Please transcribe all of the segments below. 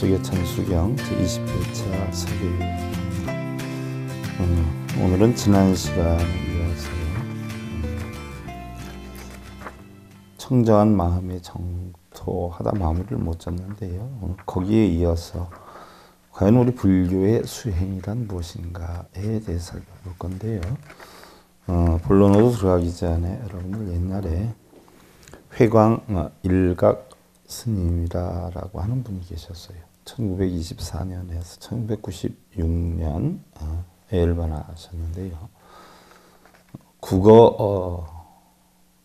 속의 찬수경 제21차 설교입니다. 오늘은 지난 시간 에 이어서 음, 청정한 마음의 정토하다 마무리를 못잡는데요 거기에 이어서 과연 우리 불교의 수행이란 무엇인가에 대해서 볼 건데요. 어, 본론으로 들어가기 전에 여러분들 옛날에 회광 어, 일각 스님이라고 하는 분이 계셨어요. 1924년에서 1996년 에일만 하셨는데요. 국어 어,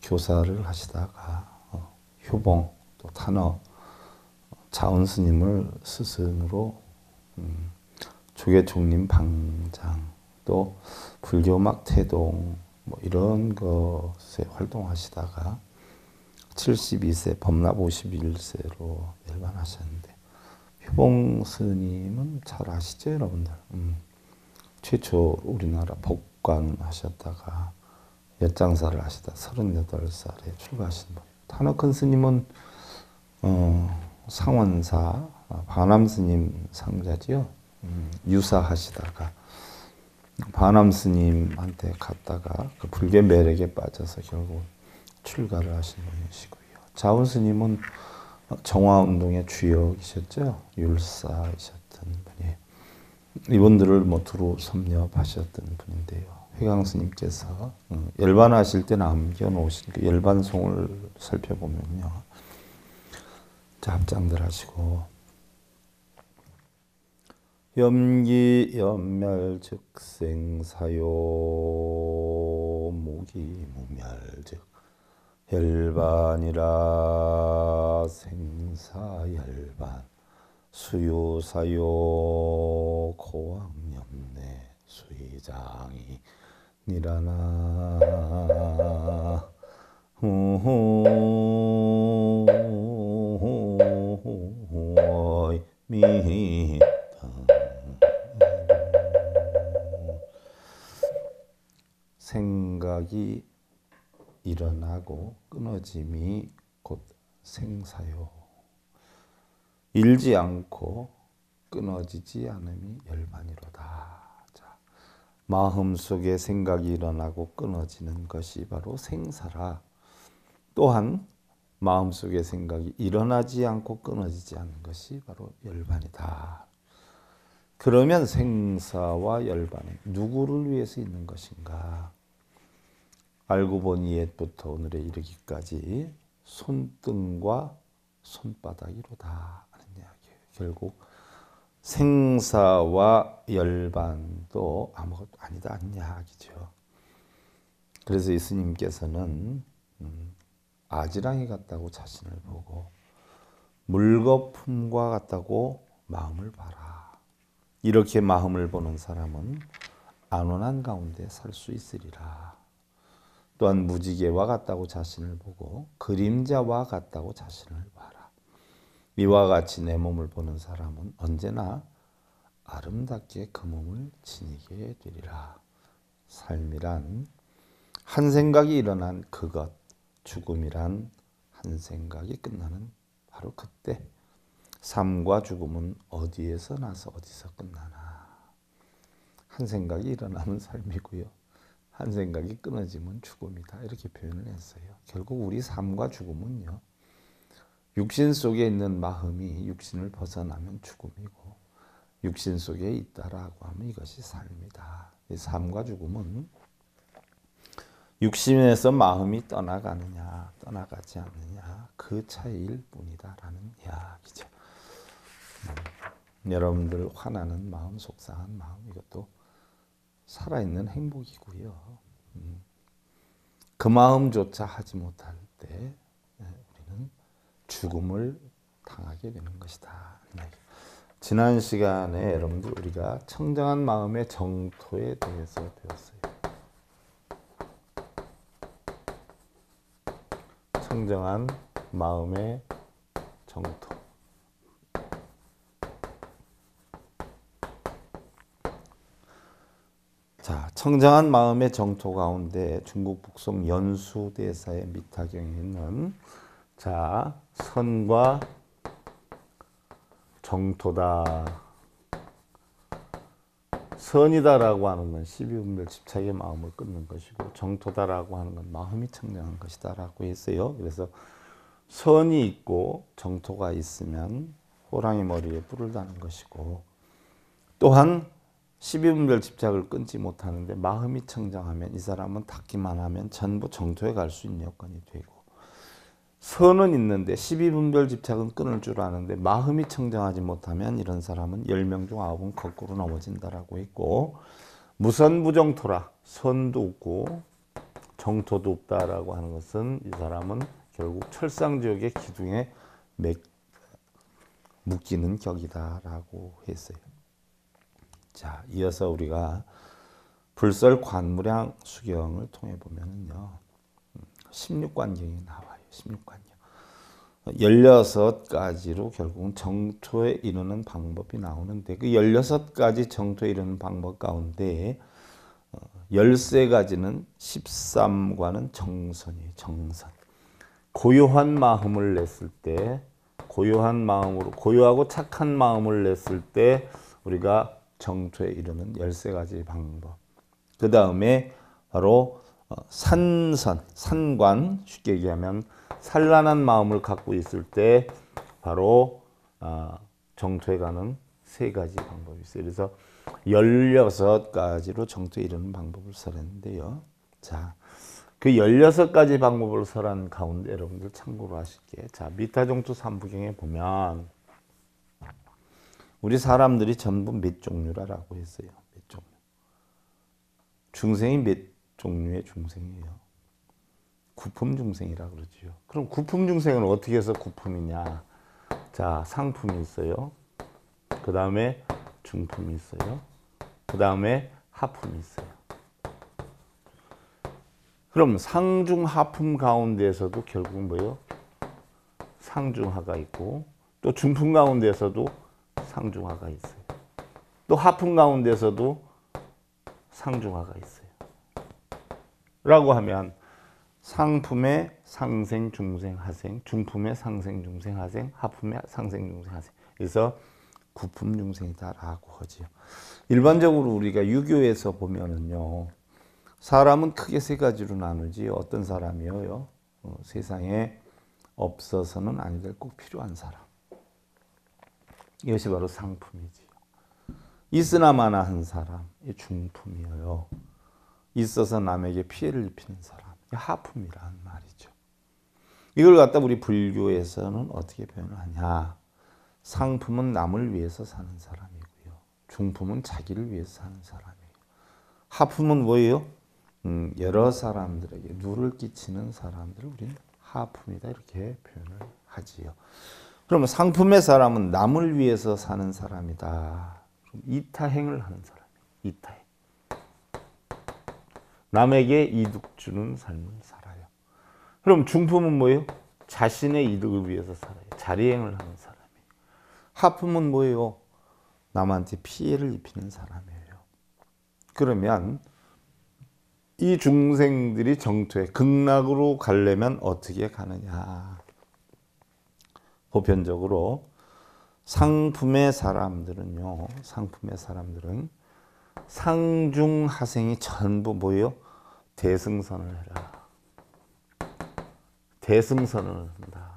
교사를 하시다가 어, 효봉 또 탄어 자원 스님을 스승으로 음, 조계 종림 방장 또 불교막 태동 뭐 이런 것에 활동하시다가 72세 범납 51세로 일반하셨는데 해봉 스님은 잘 아시죠, 여러분들? 음. 최초 우리나라 복관 하셨다가 엿장사를 하시다 38살에 출가하신 분. 타나큰 스님은 어, 상원사 바남 아, 스님 상자지요. 음, 유사하시다가 바남 스님한테 갔다가 그 불교 매력에 빠져서 결국 출가를 하신 분이시고요. 자운 스님은 정화운동의 주역이셨죠. 율사이셨던 분이 이분들을 모토로 뭐 섭렵하셨던 분인데요. 회강 스님께서 음, 열반하실 때 남겨놓으신 그 열반송을 살펴보면요. 자, 합장들 하시고 염기 염멸 즉생사요 무기 무멸 즉 열반이라 생사열반 수요사요 고왕염내 수의장이 니라나 미 생각이 일어나고 끊어짐이 곧 생사요. 일지 않고 끊어지지 않음이 열반이로다. 자, 마음속에 생각이 일어나고 끊어지는 것이 바로 생사라. 또한 마음속의 생각이 일어나지 않고 끊어지지 않는 것이 바로 열반이다. 그러면 생사와 열반이 누구를 위해서 있는 것인가? 알고 보니 옛부터 오늘에 이르기까지 손등과 손바닥이로다 하는 이야기예요. 결국 생사와 열반도 아무것도 아니다 하는 이야기죠. 그래서 예수님께서는 음, 아지랑이 같다고 자신을 보고 물거품과 같다고 마음을 봐라. 이렇게 마음을 보는 사람은 안온한 가운데 살 수 있으리라. 또한 무지개와 같다고 자신을 보고 그림자와 같다고 자신을 봐라. 이와 같이 내 몸을 보는 사람은 언제나 아름답게 그 몸을 지니게 되리라. 삶이란 한 생각이 일어난 그것, 죽음이란 한 생각이 끝나는 바로 그때. 삶과 죽음은 어디에서 나서 어디서 끝나나. 한 생각이 일어나는 삶이고요. 한 생각이 끊어지면 죽음이다. 이렇게 표현을 했어요. 결국 우리 삶과 죽음은요. 육신 속에 있는 마음이 육신을 벗어나면 죽음이고 육신 속에 있다라고 하면 이것이 삶이다. 이 삶과 죽음은 육신에서 마음이 떠나가느냐 떠나가지 않느냐 그 차이일 뿐이다라는 이야기죠. 음, 여러분들 화나는 마음, 속상한 마음 이것도 살아있는 행복이고요. 음. 그 마음조차 하지 못할 때 예, 우리는 죽음을 당하게 되는 것이다. 지난 시간에 여러분들 우리가 청정한 마음의 정토에 대해서 배웠어요. 청정한 마음의 정토. 자, 청정한 마음의 정토 가운데 중국 북송 연수대사의 밑화경에 있는 자, 선과 정토다. 선이다라고 하는 건 12운별 집착의 마음을 끊는 것이고 정토다라고 하는 건 마음이 청정한 것이다라고 했어요. 그래서 선이 있고 정토가 있으면 호랑이 머리에 뿔을 다는 것이고 또한 12분별 집착을 끊지 못하는데 마음이 청정하면 이 사람은 닦기만 하면 전부 정토에 갈 수 있는 여건이 되고 선은 있는데 12분별 집착은 끊을 줄 아는데 마음이 청정하지 못하면 이런 사람은 10명 중 9은 거꾸로 넘어진다라고 했고 무선부정토라 선도 없고 정토도 없다라고 하는 것은 이 사람은 결국 철상지역의 기둥에 묶이는 격이다라고 했어요. 자, 이어서 우리가 불설 관무량 수경을 통해 보면요 16관경이 나와요. 16관경. 16가지로 결국은 정토에 이르는 방법이 나오는데 그 16가지 정토에 이르는 방법 가운데 13가지는 어, 13과는 정선이 에요 정선. 고요한 마음을 냈을 때 고요한 마음으로 고요하고 착한 마음을 냈을 때 우리가 정초에 이르는 13가지 방법. 그 다음에 바로 어, 산선, 산관, 쉽게 얘기하면 산란한 마음을 갖고 있을 때 바로 아, 정토에 가는 세 가지 방법이 있어요. 그래서 16가지로 정토에 이르는 방법을 설했는데요. 자, 그 16가지 방법을 설한 가운데 여러분들 참고로 하실게. 자, 미타정토 삼부경에 보면 우리 사람들이 전부 몇 종류라라고 했어요. 몇 종류. 중생이 몇 종류의 중생이에요. 구품 중생이라 그러지요. 그럼 구품 중생은 어떻게 해서 구품이냐? 자, 상품이 있어요. 그 다음에 중품이 있어요. 그 다음에 하품이 있어요. 그럼 상중 하품 가운데에서도 결국 뭐요? 상중하가 있고 또 중품 가운데에서도 상중하가 있어요. 또 하품 가운데서도 상중하가 있어요. 라고 하면 상품의 상생, 중생, 하생, 중품의 상생, 중생, 하생, 하품의 상생, 중생, 하생. 그래서 구품 중생이다라고 하지요. 일반적으로 우리가 유교에서 보면은요. 사람은 크게 세 가지로 나누지 어떤 사람이요? 어, 세상에 없어서는 아니다 꼭 필요한 사람. 이것이 바로 상품이지요. 있으나마나 한 사람이 중품이에요. 있어서 남에게 피해를 입히는 사람, 하품이란 말이죠. 이걸 갖다 우리 불교에서는 어떻게 표현하냐. 상품은 남을 위해서 사는 사람이고요. 중품은 자기를 위해서 사는 사람이에요. 하품은 뭐예요? 음, 여러 사람들에게 누를 끼치는 사람들을 우리는 하품이다 이렇게 표현을 하지요. 그러면 상품의 사람은 남을 위해서 사는 사람이다. 이타행을 하는 사람. 이타행. 남에게 이득 주는 삶을 살아요. 그럼 중품은 뭐예요? 자신의 이득을 위해서 살아요. 자리행을 하는 사람이에요. 하품은 뭐예요? 남한테 피해를 입히는 사람이에요. 그러면 이 중생들이 정토에 극락으로 가려면 어떻게 가느냐? 보편적으로 상품의 사람들은요. 상품의 사람들은 상중하생이 전부 뭐여 대승선을 해라. 대승선을 한다.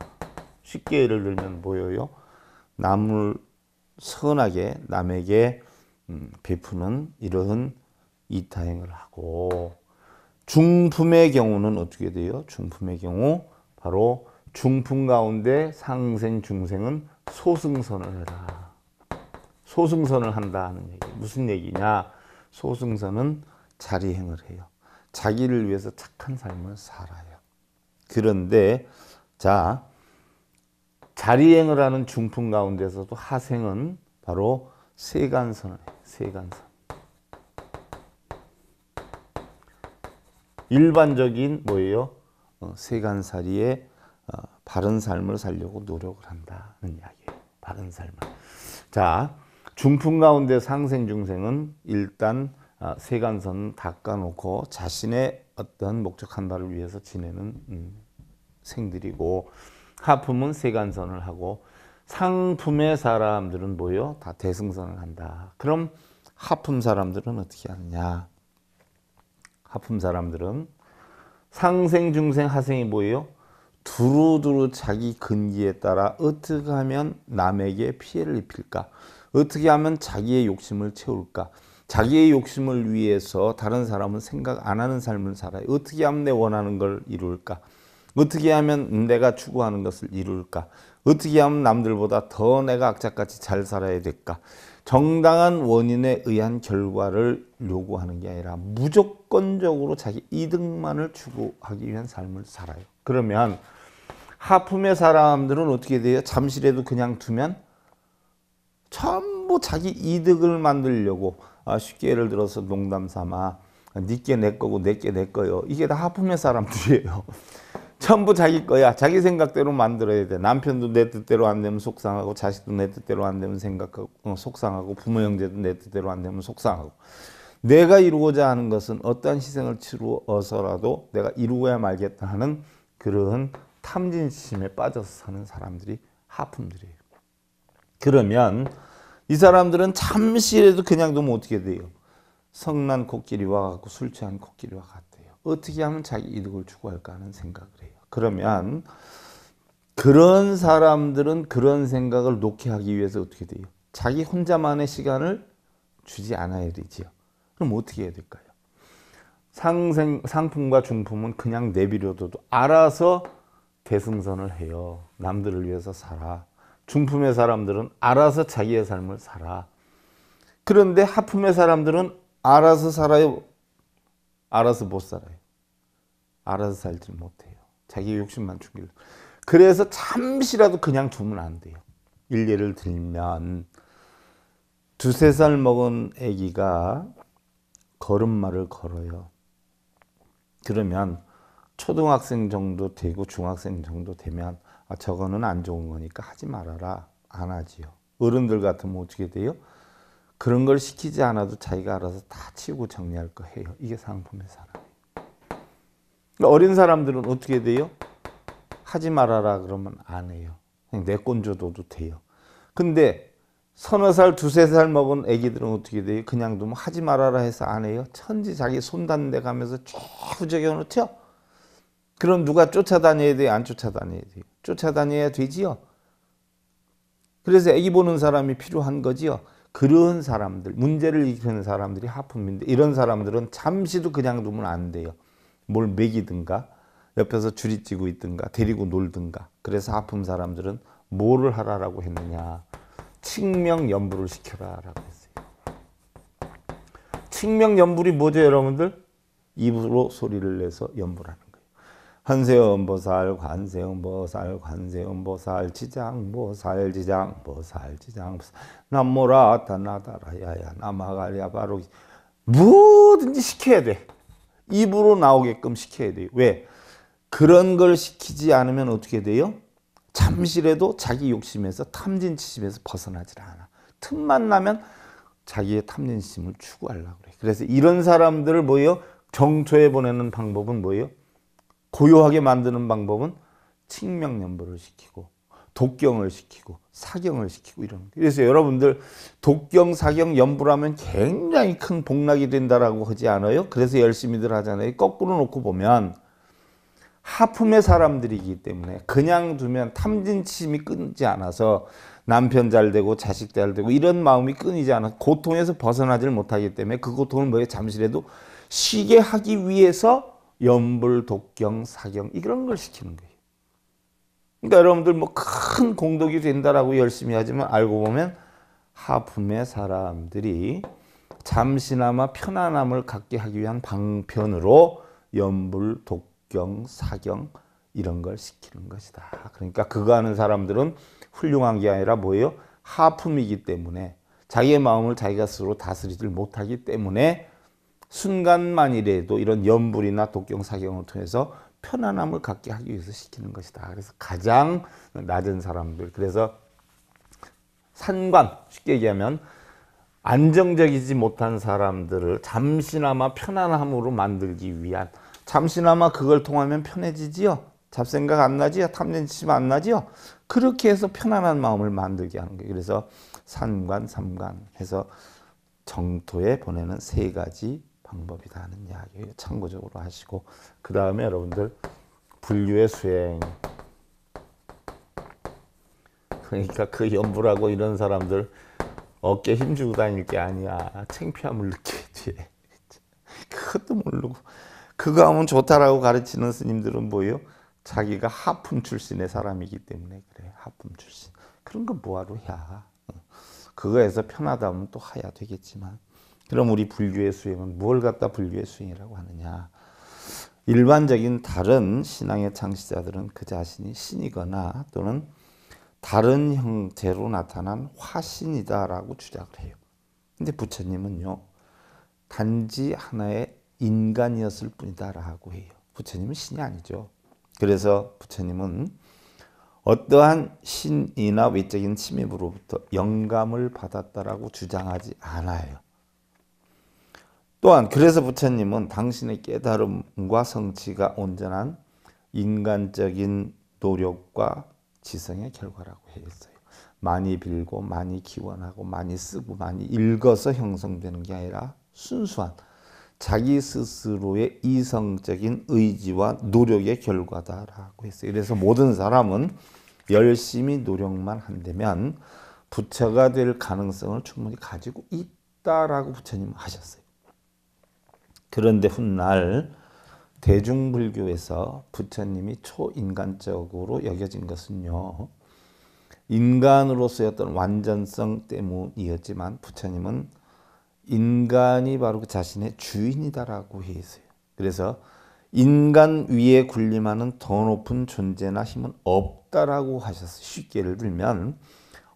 쉽게 예를 들면 뭐예요? 남을 선하게 남에게 음, 베푸는 이러 이타행을 하고 중품의 경우는 어떻게 돼요? 중품의 경우 바로 중풍 가운데 상생 중생은 소승선을 해라. 소승선을 한다는 얘기. 무슨 얘기냐? 소승선은 자리행을 해요. 자기를 위해서 착한 삶을 살아요. 그런데 자 자리행을 하는 중풍 가운데서도 하생은 바로 세간선을 해요. 세간선. 일반적인 뭐예요? 어, 세간살이의 어, 바른 삶을 살려고 노력을 한다는 이야기예요. 바른 삶을. 자, 중풍 가운데 상생 중생은 일단 어, 세간선 닦아놓고 자신의 어떤 목적한 바를 위해서 지내는 음, 생들이고 하품은 세간선을 하고 상품의 사람들은 뭐요? 다 대승선을 한다. 그럼 하품 사람들은 어떻게 하느냐? 하품 사람들은 상생, 중생, 하생이 뭐예요? 두루두루 자기 근기에 따라 어떻게 하면 남에게 피해를 입힐까? 어떻게 하면 자기의 욕심을 채울까? 자기의 욕심을 위해서 다른 사람은 생각 안 하는 삶을 살아요. 어떻게 하면 내 원하는 걸 이룰까? 어떻게 하면 내가 추구하는 것을 이룰까? 어떻게 하면 남들보다 더 내가 악착같이 잘 살아야 될까? 정당한 원인에 의한 결과를 요구하는 게 아니라 무조건적으로 자기 이득만을 추구하기 위한 삶을 살아요. 그러면 하품의 사람들은 어떻게 돼요? 잠시라도 그냥 두면 전부 자기 이득을 만들려고 아, 쉽게 예를 들어서 농담 삼아 니께 내 거고 내께 내 거요. 이게 다 하품의 사람들이에요. 전부 자기 거야. 자기 생각대로 만들어야 돼. 남편도 내 뜻대로 안 되면 속상하고 자식도 내 뜻대로 안 되면 생각하고 어, 속상하고 부모 형제도 내 뜻대로 안 되면 속상하고 내가 이루고자 하는 것은 어떠 희생을 치루어서라도 내가 이루어야 말겠다 하는 그런 탐진심에 빠져서 사는 사람들이 하품들이에요. 그러면 이 사람들은 잠시라도 그냥 두면 어떻게 돼요? 성난 코끼리와 같고 술 취한 코끼리와 같대요. 어떻게 하면 자기 이득을 추구할까 하는 생각을 해요. 그러면 그런 사람들은 그런 생각을 놓게 하기 위해서 어떻게 돼요? 자기 혼자만의 시간을 주지 않아야 되지요. 그럼 어떻게 해야 될까요? 상생, 상품과 중품은 그냥 내비려둬도 알아서 대승선을 해요. 남들을 위해서 살아. 중품의 사람들은 알아서 자기의 삶을 살아. 그런데 하품의 사람들은 알아서 살아요. 알아서 못 살아요. 알아서 살지 못해요. 자기 욕심만 죽이려. 그래서 잠시라도 그냥 두면 안 돼요. 일례를 들면 두세 살 먹은 아기가 걸음마를 걸어요. 그러면 초등학생 정도 되고 중학생 정도 되면 아, 저거는 안 좋은 거니까 하지 말아라 안 하지요. 어른들 같으면 어떻게 돼요? 그런 걸 시키지 않아도 자기가 알아서 다 치우고 정리할 거 해요. 이게 상품의 사람이에요. 그러니까 어린 사람들은 어떻게 돼요? 하지 말아라 그러면 안 해요. 그냥 내건 줘도 돼요. 근데 서너 살, 두세 살 먹은 애기들은 어떻게 돼요? 그냥 두면 하지 말아라 해서 안 해요. 천지 자기 손 닿는 데 가면서 쭉 후적여 놓죠? 그럼 누가 쫓아다녀야 돼요? 안 쫓아다녀야 돼요? 쫓아다녀야 되지요. 그래서 애기 보는 사람이 필요한 거지요. 그런 사람들, 문제를 일으키는 사람들이 하품인데 이런 사람들은 잠시도 그냥 두면 안 돼요. 뭘 먹이든가 옆에서 줄이치고 있든가 데리고 놀든가 그래서 하품 사람들은 뭐를 하라라고 했느냐 칙명연부를 시켜라라고 했어요. 칙명연불이 뭐죠 여러분들? 입으로 소리를 내서 연불하는 한세음보살, 관세음보살, 관세음보살, 지장보살, 지장보살, 지장보살, 남모라 타나다라야야 남아가랴 바로 뭐든지 시켜야 돼. 입으로 나오게끔 시켜야 돼 왜? 그런 걸 시키지 않으면 어떻게 돼요? 잠시라도 자기 욕심에서 탐진치심에서 벗어나질 않아. 틈만 나면 자기의 탐진심을 추구하려고 그래. 그래서 이런 사람들을 뭐예요? 정초에 보내는 방법은 뭐예요? 고요하게 만드는 방법은 칙명연보를 시키고 독경을 시키고 사경을 시키고 이런 거. 그래서 여러분들 독경 사경 연부라면 굉장히 큰 복락이 된다라고 하지 않아요? 그래서 열심히들 하잖아요. 거꾸로 놓고 보면 하품의 사람들이기 때문에 그냥 두면 탐진심이 끊지 않아서 남편 잘 되고 자식 잘 되고 이런 마음이 끊이지 않아 고통에서 벗어나질 못하기 때문에 그 고통을 뭐에 잠시라도 쉬게 하기 위해서 염불, 독경, 사경 이런 걸 시키는 거예요. 그러니까 여러분들 뭐 큰 공덕이 된다라고 열심히 하지만 알고 보면 하품의 사람들이 잠시나마 편안함을 갖게 하기 위한 방편으로 염불, 독경, 사경 이런 걸 시키는 것이다. 그러니까 그거 하는 사람들은 훌륭한 게 아니라 뭐예요? 하품이기 때문에 자기의 마음을 자기가 스스로 다스리질 못하기 때문에 순간만이라도 이런 염불이나 독경 사경을 통해서 편안함을 갖게 하기 위해서 시키는 것이다. 그래서 가장 낮은 사람들 그래서 산관 쉽게 얘기하면 안정적이지 못한 사람들을 잠시나마 편안함으로 만들기 위한 잠시나마 그걸 통하면 편해지지요. 잡생각 안 나지요. 탐진심 안 나지요. 그렇게 해서 편안한 마음을 만들게 하는 거예요. 그래서 산관, 삼관 해서 정토에 보내는 세 가지 방법이다 하는 이야기 참고적으로 하시고 그 다음에 여러분들 분류의 수행 그러니까 그 연불하고 이런 사람들 어깨 힘주고 다닐 게 아니야 창피함을 느끼지 그것도 모르고 그거 하면 좋다라고 가르치는 스님들은 뭐예요? 자기가 하품 출신의 사람이기 때문에 그래 하품 출신 그런 건 뭐하러 해야 어. 그거에서 편하다면 또해야 되겠지만 그럼 우리 불교의 수행은 뭘 갖다 불교의 수행이라고 하느냐? 일반적인 다른 신앙의 창시자들은 그 자신이 신이거나 또는 다른 형태로 나타난 화신이다라고 주장을 해요. 근데 부처님은요, 단지 하나의 인간이었을 뿐이다라고 해요. 부처님은 신이 아니죠. 그래서 부처님은 어떠한 신이나 외적인 침입으로부터 영감을 받았다라고 주장하지 않아요. 또한 그래서 부처님은 당신의 깨달음과 성취가 온전한 인간적인 노력과 지성의 결과라고 했어요. 많이 빌고 많이 기원하고 많이 쓰고 많이 읽어서 형성되는 게 아니라 순수한 자기 스스로의 이성적인 의지와 노력의 결과다라고 했어요. 그래서 모든 사람은 열심히 노력만 한다면 부처가 될 가능성을 충분히 가지고 있다라고 부처님 하셨어요. 그런데 훗날 대중불교에서 부처님이 초인간적으로 여겨진 것은요. 인간으로서의 어떤 완전성 때문이었지만 부처님은 인간이 바로 그 자신의 주인이다라고 해서요. 그래서 인간 위에 군림하는 더 높은 존재나 힘은 없다라고 하셨어요. 쉽게 를 들면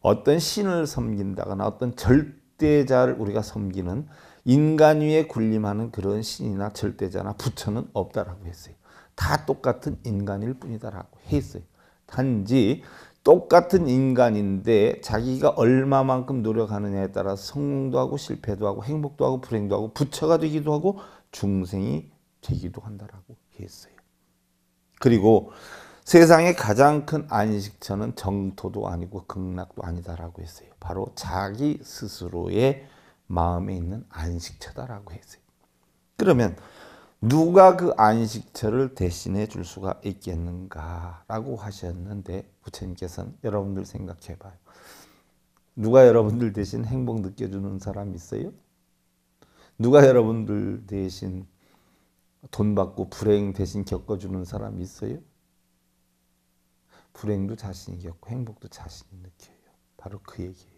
어떤 신을 섬긴다거나 어떤 절대자를 우리가 섬기는 인간 위에 군림하는 그런 신이나 절대자나 부처는 없다라고 했어요. 다 똑같은 인간일 뿐이다라고 했어요. 단지 똑같은 인간인데 자기가 얼마만큼 노력하느냐에 따라 성공도 하고 실패도 하고 행복도 하고 불행도 하고 부처가 되기도 하고 중생이 되기도 한다라고 했어요. 그리고 세상의 가장 큰 안식처는 정토도 아니고 극락도 아니다라고 했어요. 바로 자기 스스로의 마음에 있는 안식처다라고 했어요. 그러면 누가 그 안식처를 대신해 줄 수가 있겠는가라고 하셨는데 부처님께서는 여러분들 생각해 봐요. 누가 여러분들 대신 행복 느껴주는 사람 있어요? 누가 여러분들 대신 돈 받고 불행 대신 겪어주는 사람 있어요? 불행도 자신이 겪고 행복도 자신이 느껴요. 바로 그 얘기예요.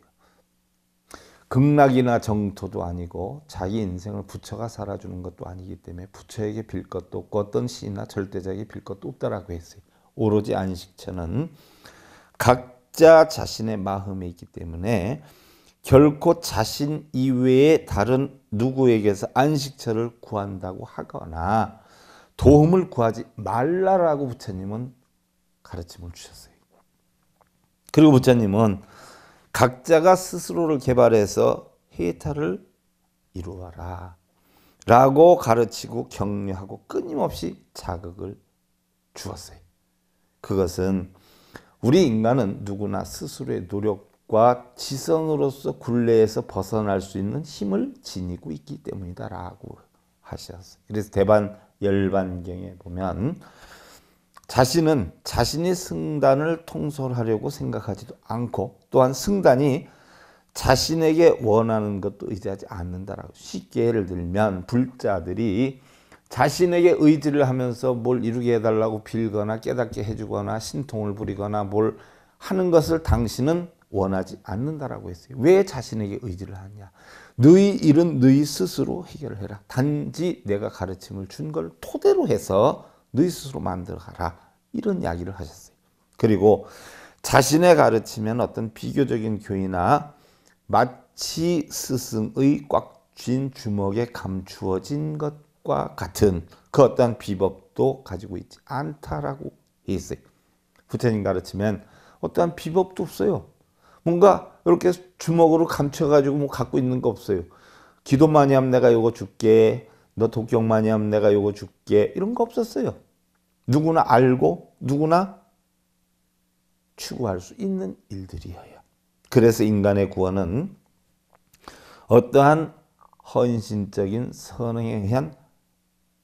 극락이나 정토도 아니고 자기 인생을 부처가 살아주는 것도 아니기 때문에 부처에게 빌 것도 없고 어떤 시나 절대자에게 빌 것도 없다라고 했어요. 오로지 안식처는 각자 자신의 마음에 있기 때문에 결코 자신 이외의 다른 누구에게서 안식처를 구한다고 하거나 도움을 구하지 말라라고 부처님은 가르침을 주셨어요. 그리고 부처님은 각자가 스스로를 개발해서 해탈을 이루어라. 라고 가르치고 격려하고 끊임없이 자극을 주었어요. 그것은 우리 인간은 누구나 스스로의 노력과 지성으로서 굴레에서 벗어날 수 있는 힘을 지니고 있기 때문이다라고 하셨어요. 그래서 대반 열반경에 보면 자신은 자신이 승단을 통솔하려고 생각하지도 않고 또한 승단이 자신에게 원하는 것도 의지하지 않는다라고 쉽게 예를 들면 불자들이 자신에게 의지를 하면서 뭘 이루게 해달라고 빌거나 깨닫게 해주거나 신통을 부리거나 뭘 하는 것을 당신은 원하지 않는다라고 했어요. 왜 자신에게 의지를 하냐? 너희 일은 너희 스스로 해결해라. 단지 내가 가르침을 준 걸 토대로 해서 너희 스스로 만들어라 이런 이야기를 하셨어요. 그리고 자신의 가르침에 어떤 비교적인 교이나 마치 스승의 꽉쥔 주먹에 감추어진 것과 같은 그 어떤 비법도 가지고 있지 않다라고 했어요. 부처님 가르침엔 어떠 비법도 없어요. 뭔가 이렇게 주먹으로 감춰가지고 뭐 갖고 있는 거 없어요. 기도 많이 하면 내가 요거 줄게. 너 독경 많이 하면 내가 요거 줄게. 이런 거 없었어요. 누구나 알고 누구나 추구할 수 있는 일들이어요. 그래서 인간의 구원은 어떠한 헌신적인 선행에 의한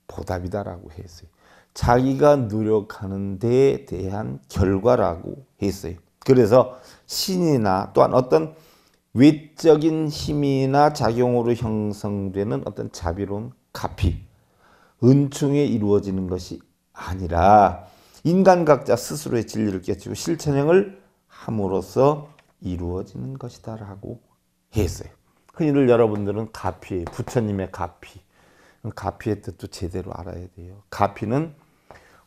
보답이다라고 했어요. 자기가 노력하는 데 대한 결과라고 했어요. 그래서 신이나 또한 어떤 외적인 힘이나 작용으로 형성되는 어떤 자비로운 가피, 은총에 이루어지는 것이 아니라 인간 각자 스스로의 진리를 깨치고 실천형을 함으로써 이루어지는 것이다라고 했어요. 흔히들 여러분들은 가피 부처님의 가피. 그 가피의 뜻도 제대로 알아야 돼요. 가피는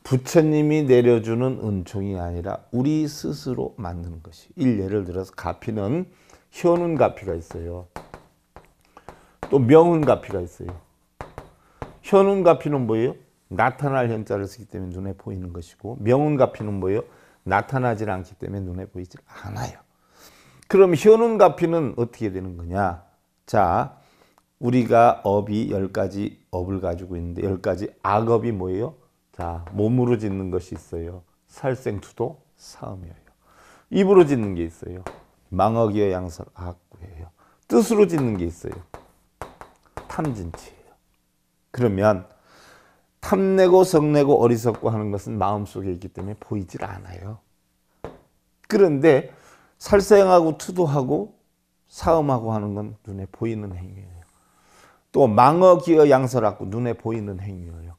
부처님이 내려주는 은총이 아니라 우리 스스로 만드는 것이. 일 예를 들어서 가피는 현운 가피가 있어요. 또 명운 가피가 있어요. 현운 가피는 뭐예요? 나타날 현자를 쓰기 때문에 눈에 보이는 것이고 명운가피는 뭐예요? 나타나질 않기 때문에 눈에 보이질 않아요. 그럼 현운가피는 어떻게 되는 거냐? 자, 우리가 업이 1가지 업을 가지고 있는데 1가지 악업이 뭐예요? 자, 몸으로 짓는 것이 있어요. 살생투도 사음이에요. 입으로 짓는 게 있어요. 망어기어 양설 악구예요. 뜻으로 짓는 게 있어요. 탐진치예요. 그러면 탐내고 성내고 어리석고 하는 것은 마음속에 있기 때문에 보이질 않아요. 그런데 살생하고 투도하고 사음하고 하는 건 눈에 보이는 행위예요. 또 망어 기어 양설하고 눈에 보이는 행위예요.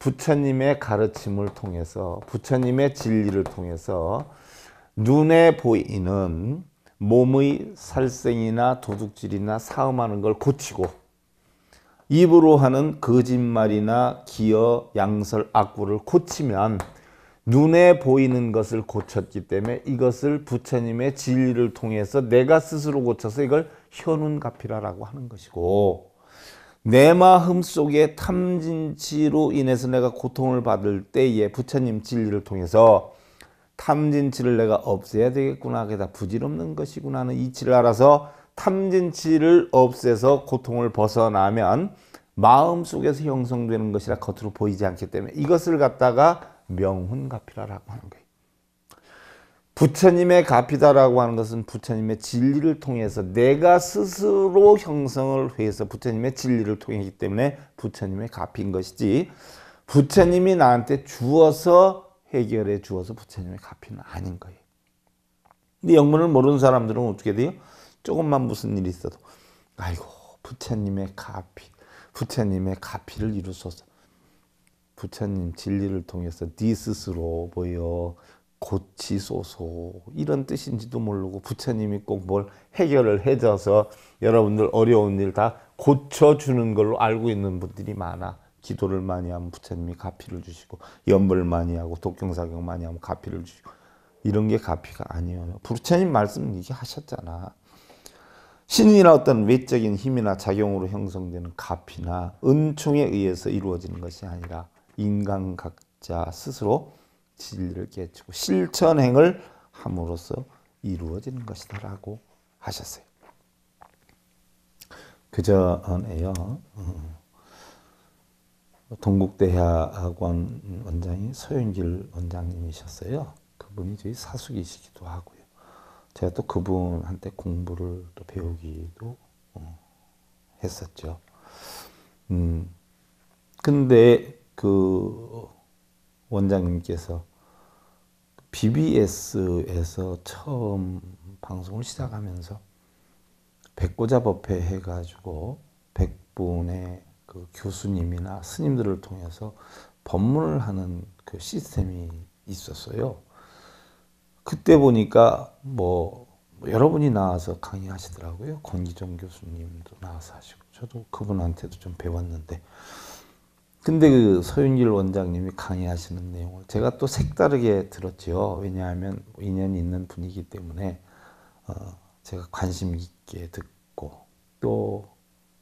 부처님의 가르침을 통해서 부처님의 진리를 통해서 눈에 보이는 몸의 살생이나 도둑질이나 사음하는 걸 고치고 입으로 하는 거짓말이나 기어, 양설, 악구를 고치면 눈에 보이는 것을 고쳤기 때문에 이것을 부처님의 진리를 통해서 내가 스스로 고쳐서 이걸 현운가피라라고 하는 것이고 내 마음 속에 탐진치로 인해서 내가 고통을 받을 때에 부처님 진리를 통해서 탐진치를 내가 없애야 되겠구나 그게 다 부질없는 것이구나 하는 이치를 알아서 탐진치를 없애서 고통을 벗어나면 마음속에서 형성되는 것이라 겉으로 보이지 않기 때문에 이것을 갖다가 명훈가피라라고 하는 거예요. 부처님의 가피다라고 하는 것은 부처님의 진리를 통해서 내가 스스로 형성을 해서 부처님의 진리를 통했기 때문에 부처님의 가피인 것이지 부처님이 나한테 주어서 해결해 주어서 부처님의 가피는 아닌 거예요. 근데 영문을 모르는 사람들은 어떻게 돼요? 조금만 무슨 일이 있어도 아이고 부처님의 가피 부처님의 가피를 이루소서 부처님 진리를 통해서 네 스스로 보여 고치소서 이런 뜻인지도 모르고 부처님이 꼭 뭘 해결을 해줘서 여러분들 어려운 일 다 고쳐주는 걸로 알고 있는 분들이 많아 기도를 많이 하면 부처님이 가피를 주시고 연불 많이 하고 독경사경 많이 하면 가피를 주시고 이런 게 가피가 아니에요 부처님 말씀 이게 하셨잖아 신이나 어떤 외적인 힘이나 작용으로 형성되는 가피나 은총에 의해서 이루어지는 것이 아니라 인간 각자 스스로 진리를 깨치고 실천행을 함으로써 이루어지는 것이다라고 하셨어요. 그 전에요. 음. 동국대학원 원장이 서윤길 원장님이셨어요. 그분이 저희 사숙이시기도 하고 제가 또 그분한테 공부를 또 배우기도 어, 했었죠. 음, 근데 그 원장님께서 BBS에서 처음 방송을 시작하면서 백고자법회 해가지고 1분의그 교수님이나 스님들을 통해서 법문을 하는 그 시스템이 있었어요. 그때 보니까 뭐, 뭐 여러분이 나와서 강의하시더라고요. 권기정 교수님도 나와서 하시고 저도 그분한테도 좀 배웠는데 근데 그 서윤길 원장님이 강의하시는 내용을 제가 또 색다르게 들었지 왜냐하면 인연이 있는 분이기 때문에 어 제가 관심 있게 듣고 또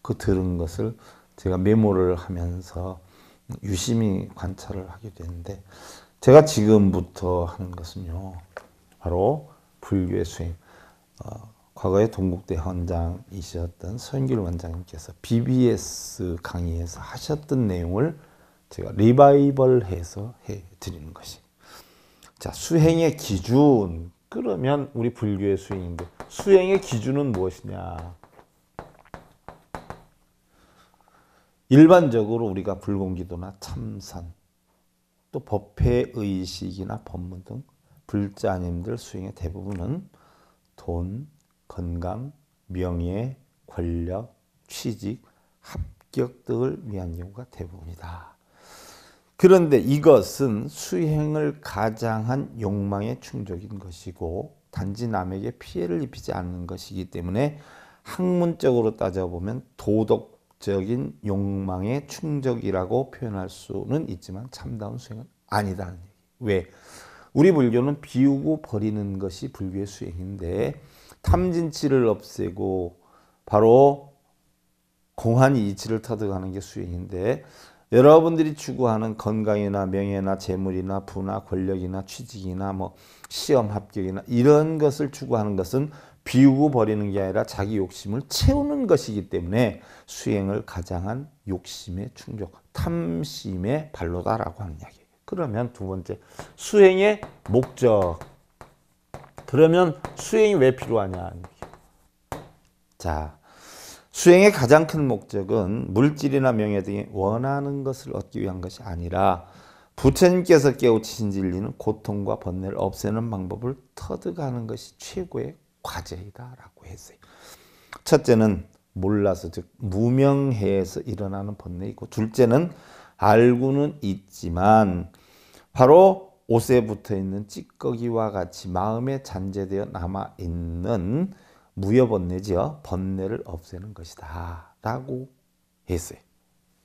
그 들은 것을 제가 메모를 하면서 유심히 관찰을 하게 되는데 제가 지금부터 하는 것은요. 바로 불교의 수행. 어, 과거에 동국대 원장이셨던 서윤길 원장님께서 BBS 강의에서 하셨던 내용을 제가 리바이벌해서 해드리는 것이. 자, 수행의 기준. 그러면 우리 불교의 수행인데 수행의 기준은 무엇이냐? 일반적으로 우리가 불공기도나 참선, 또 법회 의식이나 법문 등 불자님들 수행의 대부분은 돈, 건강, 명예, 권력, 취직, 합격 등을 위한 경우가 대부분이다. 그런데 이것은 수행을 가장한 욕망의 충족인 것이고 단지 남에게 피해를 입히지 않는 것이기 때문에 학문적으로 따져보면 도덕적인 욕망의 충족이라고 표현할 수는 있지만 참다운 수행은 아니다 왜? 우리 불교는 비우고 버리는 것이 불교의 수행인데 탐진치를 없애고 바로 공한이 치를 터득하는 게 수행인데 여러분들이 추구하는 건강이나 명예나 재물이나 부나 권력이나 취직이나 뭐 시험 합격이나 이런 것을 추구하는 것은 비우고 버리는 게 아니라 자기 욕심을 채우는 것이기 때문에 수행을 가장한 욕심의 충족, 탐심의 발로다라고 하는 이야기. 그러면 두 번째 수행의 목적 그러면 수행이 왜 필요하냐 자 수행의 가장 큰 목적은 물질이나 명예 등의 원하는 것을 얻기 위한 것이 아니라 부처님께서 깨우치신 진리는 고통과 번뇌를 없애는 방법을 터득하는 것이 최고의 과제이다라고 했어요. 첫째는 몰라서 즉 무명해에서 일어나는 번뇌이고 둘째는 알고는 있지만 바로 옷에 붙어 있는 찌꺼기와 같이 마음에 잔재되어 남아 있는 무여번 내지요 번뇌를 없애는 것이다 라고 했어요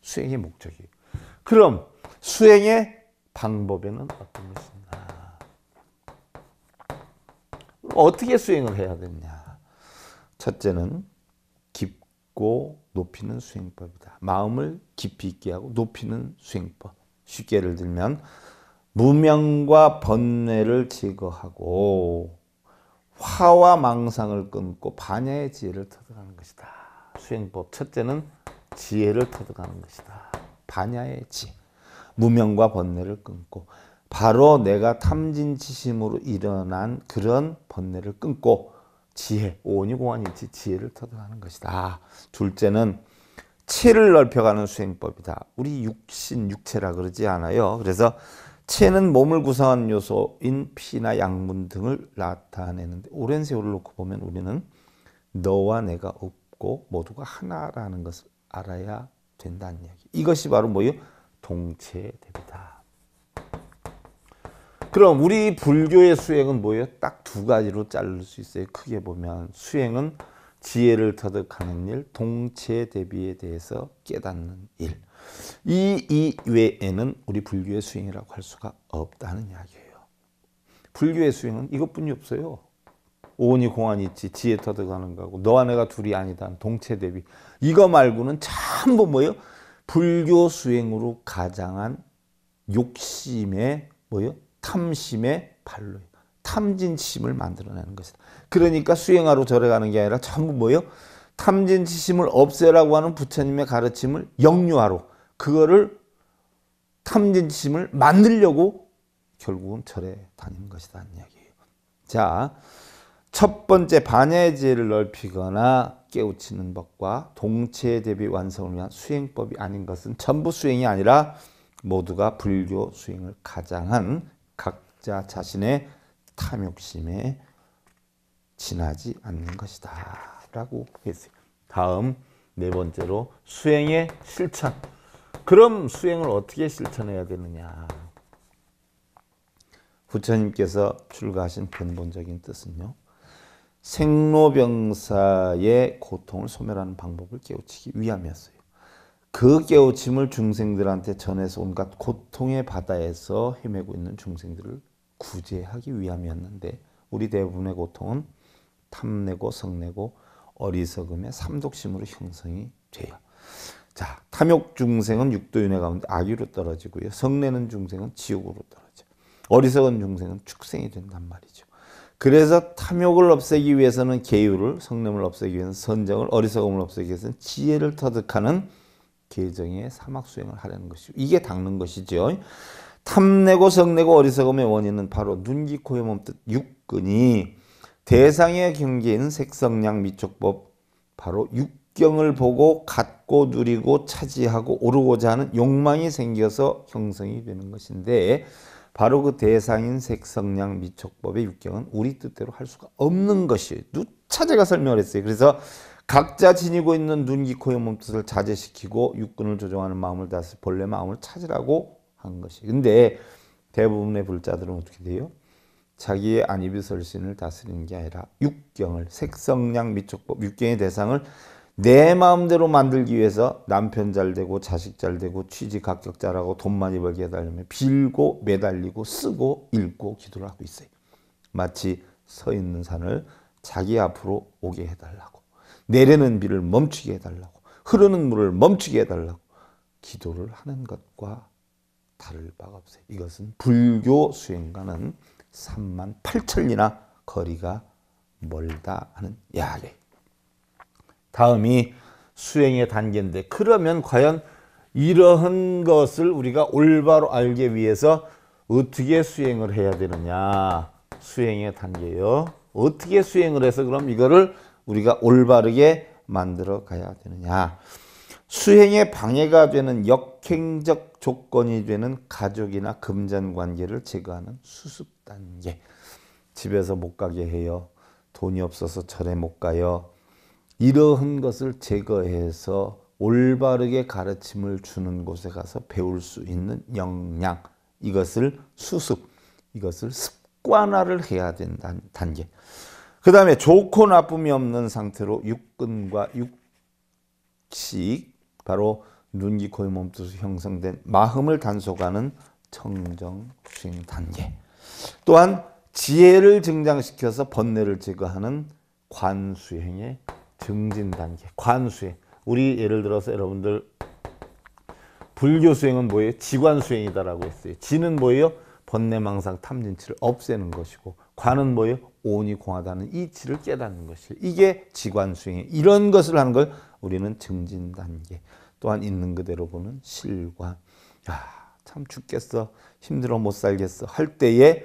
수행의 목적이 그럼 수행의 방법에는 어떤 것이 냐 어떻게 수행을 해야 되냐 첫째는 깊고 높이는 수행법이다. 마음을 깊이 있게 하고 높이는 수행법. 쉽게 예를 들면 무명과 번뇌를 제거하고 화와 망상을 끊고 반야의 지혜를 터득하는 것이다. 수행법 첫째는 지혜를 터득하는 것이다. 반야의 지 무명과 번뇌를 끊고 바로 내가 탐진치심으로 일어난 그런 번뇌를 끊고 지혜, 오원이공안이지 지혜를 터득하는 것이다. 둘째는 체를 넓혀가는 수행법이다. 우리 육신, 육체라 그러지 않아요. 그래서 체는 몸을 구성한 요소인 피나 양분 등을 나타내는데 오랜 세월을 놓고 보면 우리는 너와 내가 없고 모두가 하나라는 것을 알아야 된다는 이야기. 이것이 바로 뭐요 동체의 대다 그럼 우리 불교의 수행은 뭐예요? 딱 두 가지로 자를 수 있어요. 크게 보면 수행은 지혜를 터득하는 일, 동체 대비에 대해서 깨닫는 일. 이 이외에는 우리 불교의 수행이라고 할 수가 없다는 이야기예요. 불교의 수행은 이것뿐이 없어요. 오온공안 있지 지혜 터득하는 거고 너와 내가 둘이 아니다 동체 대비 이거 말고는 전부 뭐예요? 불교 수행으로 가장한 욕심의 뭐예요? 탐심의 발로 탐진심을 만들어내는 것이다. 그러니까 수행하러 절에 가는 게 아니라 전부 뭐예요? 탐진심을 없애라고 하는 부처님의 가르침을 영유하러 그거를 탐진심을 만들려고 결국은 절에 다니는 것이다 이야기예요. 자, 첫 번째 반야의 지혜를 넓히거나 깨우치는 법과 동체 대비 완성을 위한 수행법이 아닌 것은 전부 수행이 아니라 모두가 불교 수행을 가장한 각자 자신의 탐욕심에 지나지 않는 것이다 라고 했어요. 다음 네 번째로 수행의 실천. 그럼 수행을 어떻게 실천해야 되느냐. 부처님께서 출가하신 근본적인 뜻은요. 생로병사의 고통을 소멸하는 방법을 깨우치기 위함이었어요. 그 깨우침을 중생들한테 전해서 온갖 고통의 바다에서 헤매고 있는 중생들을 구제하기 위함이었는데 우리 대부분의 고통은 탐내고 성내고 어리석음의 삼독심으로 형성이 돼요. 자, 탐욕 중생은 육도윤회 가운데 악유로 떨어지고요. 성내는 중생은 지옥으로 떨어져. 어리석은 중생은 축생이 된단 말이죠. 그래서 탐욕을 없애기 위해서는 계율을, 성냄을 없애기 위해서는 선정을, 어리석음을 없애기 위해서는 지혜를 터득하는 계정의 사막 수행을 하려는 것이고 이게 닦는 것이죠. 탐내고 성내고 어리석음의 원인은 바로 눈, 귀, 코에 몸뜻 육근이 대상의 경계에 색성량 미촉법 바로 육경을 보고 갖고 누리고 차지하고 오르고자 하는 욕망이 생겨서 형성이 되는 것인데 바로 그 대상인 색성량 미촉법의 육경은 우리 뜻대로 할 수가 없는 것이 누차제가 설명을 했어요. 그래서 각자 지니고 있는 눈, 귀, 코의 몸뜻을 자제시키고 육군을 조종하는 마음을 다스 본래 마음을 찾으라고 한 것이. 근데 대부분의 불자들은 어떻게 돼요? 자기의 안입이설신을 다스리는 게 아니라 육경을 색성량 미촉법 육경의 대상을 내 마음대로 만들기 위해서 남편 잘 되고 자식 잘 되고 취직합격 잘하고 돈 많이 벌게 해달라면 빌고 매달리고 쓰고 읽고 기도를 하고 있어요. 마치 서 있는 산을 자기 앞으로 오게 해달라고. 내리는 비를 멈추게 해달라고 흐르는 물을 멈추게 해달라고 기도를 하는 것과 다를 바가 없어요. 이것은 불교 수행과는 3만 8천리나 거리가 멀다 하는 이야기. 다음이 수행의 단계인데 그러면 과연 이러한 것을 우리가 올바로 알기 위해서 어떻게 수행을 해야 되느냐 수행의 단계요 어떻게 수행을 해서 그럼 이거를 우리가 올바르게 만들어 가야 되느냐. 수행에 방해가 되는 역행적 조건이 되는 가족이나 금전 관계를 제거하는 수습 단계. 집에서 못 가게 해요. 돈이 없어서 절에 못 가요. 이러한 것을 제거해서 올바르게 가르침을 주는 곳에 가서 배울 수 있는 역량 이것을 수습 이것을 습관화를 해야 된다는 단계 그 다음에 좋고 나쁨이 없는 상태로 육근과 육식 바로 눈, 기 코, 몸뜻으로 형성된 마음을 단속하는 청정 수행 단계 또한 지혜를 증장시켜서 번뇌를 제거하는 관수행의 증진 단계 관수행 우리 예를 들어서 여러분들 불교 수행은 뭐예요? 지관 수행이다라고 했어요. 지는 뭐예요? 번뇌망상 탐진치를 없애는 것이고 관은 뭐예요? 온이 공하다는 이치를 깨닫는 것이 이게 지관수행 이런 것을 하는 걸 우리는 증진 단계 또한 있는 그대로 보는 실과 야참 죽겠어 힘들어 못 살겠어 할 때에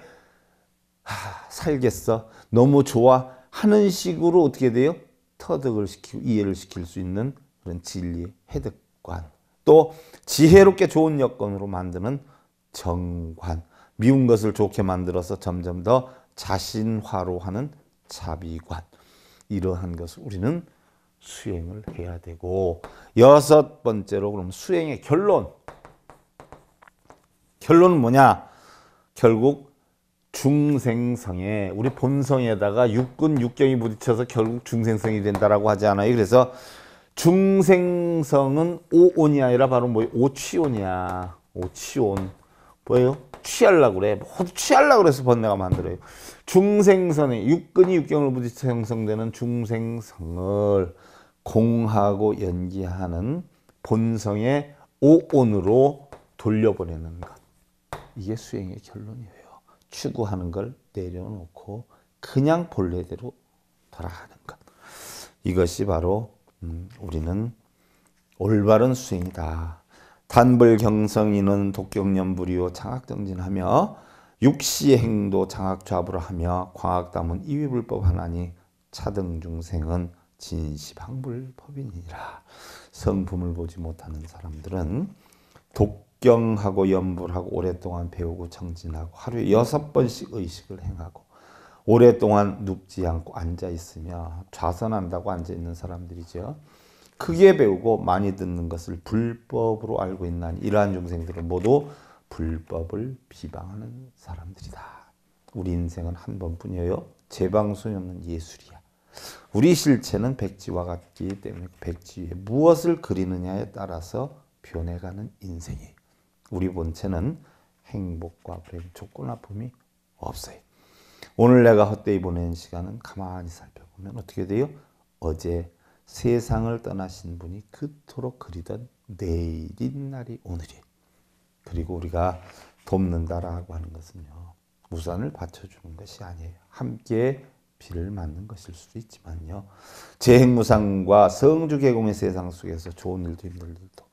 하, 살겠어 너무 좋아 하는 식으로 어떻게 돼요 터득을 시키고 이해를 시킬 수 있는 그런 진리의 해득관 또 지혜롭게 좋은 여건으로 만드는 정관 미운 것을 좋게 만들어서 점점 더 자신화로 하는 자비관 이러한 것을 우리는 수행을 해야 되고 여섯 번째로 그럼 수행의 결론 결론은 뭐냐 결국 중생성에 우리 본성에다가 육군 육경이 부딪혀서 결국 중생성이 된다라고 하지 않아요 그래서 중생성은 오온이 아니라 바로 뭐 오치온이야 오치온 뭐예요 취하려고 그래. 모두 취하려고 그래서 번뇌가 만들어요. 중생선의 육근이 육경으 부딪혀 형성되는 중생성을 공하고 연기하는 본성의 오온으로 돌려보내는 것. 이게 수행의 결론이에요. 추구하는 걸 내려놓고 그냥 본래대로 돌아가는 것. 이것이 바로 음, 우리는 올바른 수행이다. 단불 경성인은 독경연불이요 장학정진하며 육시행도 장학좌불을 하며 광학담은 이위불법 하나니 차등중생은 진시방불법이니라 성품을 보지 못하는 사람들은 독경하고 연불하고 오랫동안 배우고 정진하고 하루에 여섯 번씩 의식을 행하고 오랫동안 눕지 않고 앉아 있으며 좌선한다고 앉아 있는 사람들이죠. 크게 배우고 많이 듣는 것을 불법으로 알고 있는 이러한 중생들은 모두 불법을 비방하는 사람들이다. 우리 인생은 한 번뿐이어요. 재방순는 예술이야. 우리 실체는 백지와 같기 때문에 백지 에 무엇을 그리느냐에 따라서 변해가는 인생이 우리 본체는 행복과 불행, 조건 아픔이 없어요. 오늘 내가 헛되이 보낸 시간은 가만히 살펴보면 어떻게 돼요? 어제 세상을 떠나신 분이 그토록 그리던 내일인 날이 오늘이. 그리고 우리가 돕는다라고 하는 것은요. 우산을 받쳐주는 것이 아니에요. 함께 비를 맞는 것일 수도 있지만요. 재행무상과 성주개공의 세상 속에서 좋은 일도 힘든 일도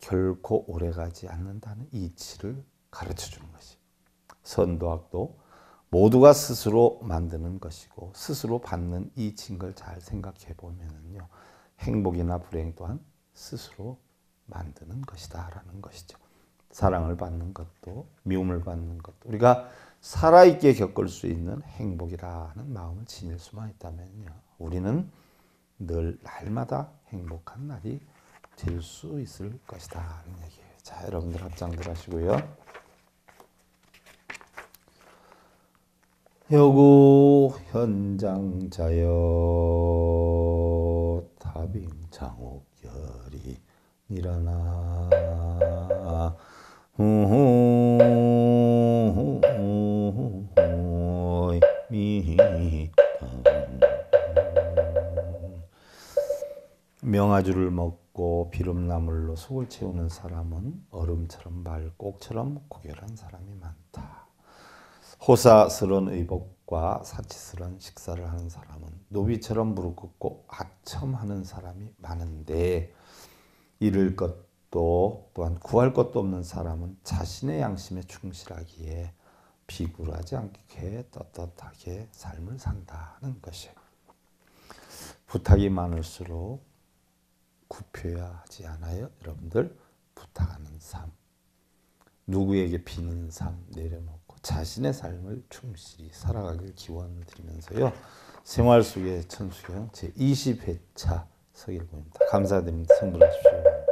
결코 오래가지 않는다는 이치를 가르쳐주는 것이 선도학도 모두가 스스로 만드는 것이고 스스로 받는 이 징걸 잘 생각해 보면은요. 행복이나 불행 또한 스스로 만드는 것이다라는 것이죠. 사랑을 받는 것도 미움을 받는 것도 우리가 살아있게 겪을 수 있는 행복이라는 마음을 지닐 수만 있다면요. 우리는 늘 날마다 행복한 날이 될 수 있을 것이다. 라는 얘기예요. 자, 여러분들 합장들 하시고요. 여구 현장자여 다빙장옥열이 일어나 명아주를 먹고 비름나물로 속을 채우는 사람은 얼음처럼 말꼭처럼 고결한 사람이 많다. 호사스런 의복과 사치스런 식사를 하는 사람은 노비처럼 무릎 꿇고 아첨하는 사람이 많은데 잃을 것도 또한 구할 것도 없는 사람은 자신의 양심에 충실하기에 비굴하지 않게 떳떳하게 삶을 산다는 것이 부탁이 많을수록 굽혀야 하지 않아요? 여러분들 부탁하는 삶 누구에게 비는 삶 내려놓고 자신의 삶을 충실히 살아가길 기원드리면서요. 생활 속의 천수경 제20회차 서기를 보입니다. 감사드립니다. 성불하십시오.